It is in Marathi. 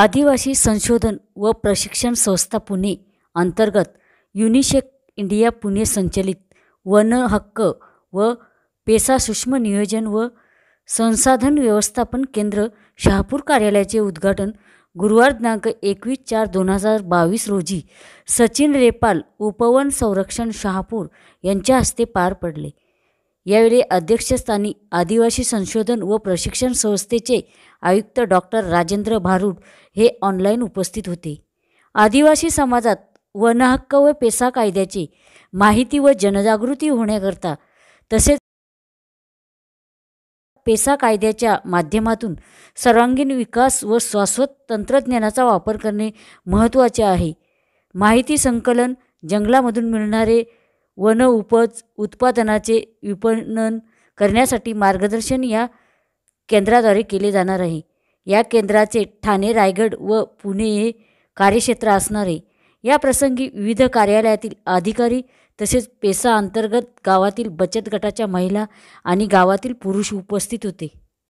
आदिवासी संशोधन व प्रशिक्षण संस्था पुणे अंतर्गत युनिशेक इंडिया पुणे संचलित वन हक्क व पेसा सूक्ष्म नियोजन व संसाधन व्यवस्थापन केंद्र शहापूर कार्यालयाचे उद्घाटन गुरुवार दिनांक एकवीस चार दोन हजार बावीस रोजी सचिन रेपाल उपवन संरक्षण शहापूर यांच्या हस्ते पार पडले यावेळी अध्यक्षस्थानी आदिवासी संशोधन व प्रशिक्षण संस्थेचे आयुक्त डॉक्टर राजेंद्र भारूड हे ऑनलाईन उपस्थित होते आदिवासी समाजात वनहक्क व पेसा कायद्याची माहिती व जनजागृती होण्याकरता तसेच पेसा कायद्याच्या माध्यमातून सर्वांगीण विकास व शाश्वत तंत्रज्ञानाचा वापर करणे महत्त्वाचे आहे माहिती संकलन जंगलामधून मिळणारे वन उपज उत्पादनाचे विपणन करण्यासाठी मार्गदर्शन या केंद्राद्वारे केले जाणार आहे या केंद्राचे ठाणे रायगड व पुणे हे कार्यक्षेत्र असणार आहे या प्रसंगी विविध कार्यालयातील अधिकारी तसेच पेसा अंतर्गत गावातील बचत गटाच्या महिला आणि गावातील पुरुष उपस्थित होते